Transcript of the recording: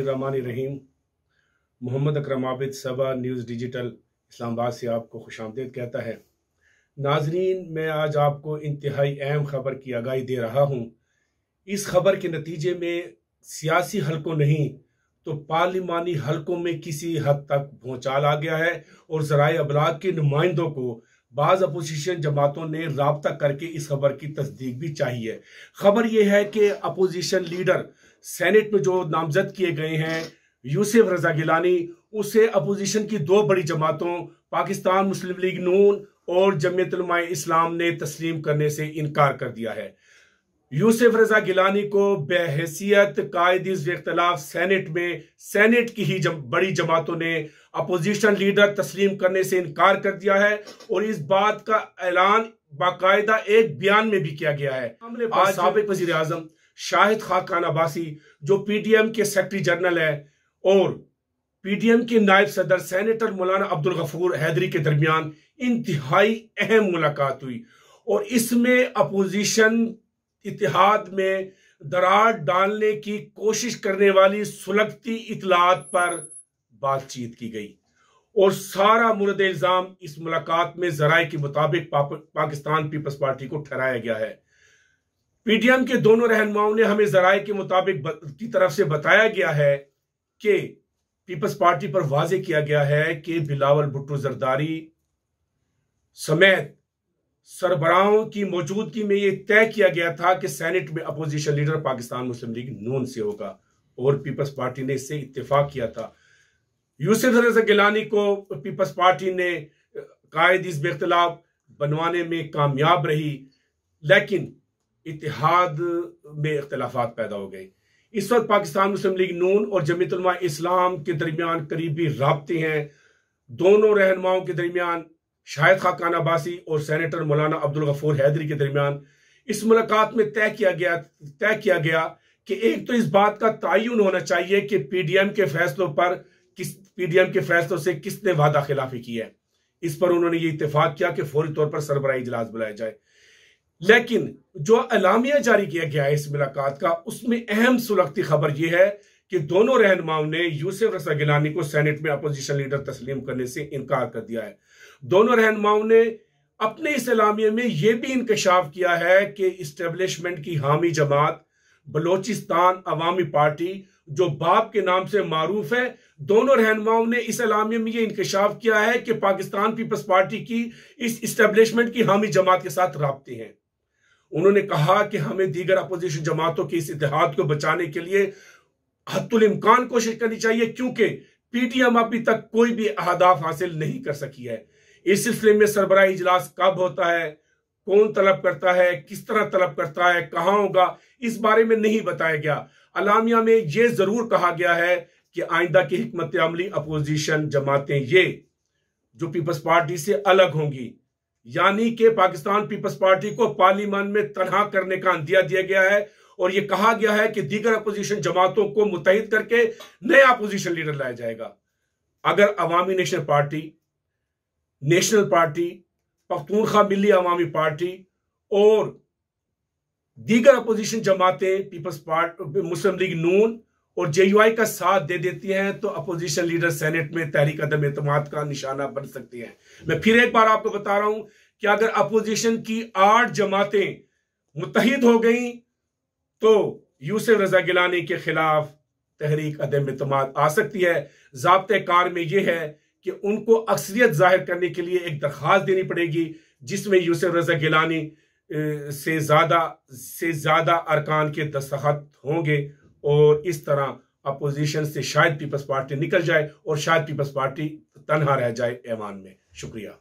रहीम Mohammad Akram Abid Saba news digital Islamabad से आपको खुश आमदेद कहता है नाजरीन मैं आज आपको इंतहाई अहम खबर की आगाही दे रहा हूँ इस खबर के नतीजे में सियासी हलकों नहीं तो पार्लिमानी हलकों में किसी हद तक भूचाल आ गया है और जराए अबलाग के नुमाइंदों को बाज अपोजिशन जमातों ने रबता करके इस खबर की तस्दीक भी चाहिए खबर यह है कि अपोजिशन लीडर सेनेट में जो नामजद किए गए हैं यूसुफ रजा गिलानी उसे अपोजिशन की दो बड़ी जमातों पाकिस्तान मुस्लिम लीग नून और जमयत इस्लाम ने तस्लीम करने से इनकार कर दिया है यूसुफ रजा गिलानी को बहसीत कायद इख्तलाफ सेनेट में सेनेट की ही जम, बड़ी जमातों ने अपोजिशन लीडर तस्लीम करने से इनकार कर दिया है और इस बात का ऐलान बाकायदा एक बयान में भी किया गया है आज सबक वजी अजम शाहिद खान अब्बासी जो पीडीएम के सेक्रेटरी जनरल है और पीडीएम के नायब सदर सेनेटर मौलाना अब्दुल गफूर हैदरी के दरमियान इंतहाई अहम मुलाकात हुई और इसमें अपोजिशन इतिहाद में दरार डालने की कोशिश करने वाली सुलगती इतलात पर बातचीत की गई और सारा मुरद इल्ज़ाम इस मुलाकात में जराये के मुताबिक पाकिस्तान पीपल्स पार्टी को ठहराया गया है पीटीएम के दोनों रहनुमाओं ने हमें जराये के मुताबिक की तरफ से बताया गया है कि पीपल्स पार्टी पर वाजे किया गया है कि बिलावल भुट्टो जरदारी समेत सरबराहों की मौजूदगी में यह तय किया गया था कि सेनेट में opposition leader Pakistan Muslim league Noon से होगा और पीपल्स पार्टी ने इससे इत्तेफाक किया था यूसुफ रजा गिलानी को पीपल्स पार्टी ने कायद इस बेख्तलाफ बनवाने में कामयाब रही लेकिन इतिहाद में इख्तलाफा पैदा हो गए इस वक्त पाकिस्तान मुस्लिम लीग नून और जमीतलमा इस्लाम के दरमियान करीबी रबते हैं दोनों रहनुमाओं के दरमियान शाहिद खाकान अब्बासी और सैनेटर मौलाना अब्दुल गफूर हैदरी के दरमियान इस मुलाकात में तय किया गया तय किया गया कि एक तो इस बात का तयन होना चाहिए कि पीडीएम के फैसलों पर किस पीडीएम के फैसलों से किसने वादा खिलाफी की है इस पर उन्होंने ये इतफाक किया कि फौरी तौर पर सरबराही इजलास बुलाया जाए लेकिन जो अलामिया जारी किया गया है इस मुलाकात का उसमें अहम सुलगती खबर यह है कि दोनों रहनुमाओं ने यूसुफ रसा गिलानी को सेनेट में अपोजिशन लीडर तस्लीम करने से इनकार कर दिया है दोनों रहनुमाओं ने अपने इस अलामिया में यह भी इंकशाफ किया है कि इस्टेब्लिशमेंट की हामी जमात बलोचिस्तान अवामी पार्टी जो बाप के नाम से मारूफ है दोनों रहनुमाओं ने इस अलामिया में यह इंकशाफ किया है कि पाकिस्तान पीपल्स पार्टी की इस इस्टेब्लिशमेंट की हामी जमात के साथ रबते हैं उन्होंने कहा कि हमें दीगर अपोजिशन जमातों के इस इतिहाद को बचाने के लिए हतुल इम्कान कोशिश करनी चाहिए क्योंकि पीटीएम अभी तक कोई भी अहदाफ हासिल नहीं कर सकी है इस सिलसिले में सरबराही इजलास कब होता है कौन तलब करता है किस तरह तलब करता है कहाँ होगा इस बारे में नहीं बताया गया अलामिया में यह जरूर कहा गया है कि आइंदा की हमत अमली अपोजिशन जमातें ये जो पीपल्स पार्टी से अलग होंगी यानी कि पाकिस्तान पीपल्स पार्टी को पार्लियामेंट में तनहा करने का अंदिया दिया गया है और यह कहा गया है कि दीगर अपोजिशन जमातों को मुतहद करके नया अपोजिशन लीडर लाया जाएगा अगर Awami national party national party Pakhtunkhwa Milli Awami party और दीगर अपोजिशन जमातें peoples party Muslim league Noon और जे का साथ दे देती है तो अपोजिशन लीडर सेनेट में तहरीक अदम एतम का निशाना बन सकती है मैं फिर एक बार आपको बता रहा हूं कि अगर अपोजिशन की आठ जमातें मुतहद हो गई तो यूसुफ रजा गिलानी के खिलाफ तहरीक अदम एतम आ सकती है जबते कार में यह है कि उनको अक्सरियत जाहिर करने के लिए एक दरख्वास्त देनी पड़ेगी जिसमें यूसुफ रजा गिलानी से ज़्यादा से ज़्यादा अरकान के दस्तखत होंगे और इस तरह अपोजिशन से शायद पीपल्स पार्टी निकल जाए और शायद पीपल्स पार्टी तनहा रह जाए ऐवान में शुक्रिया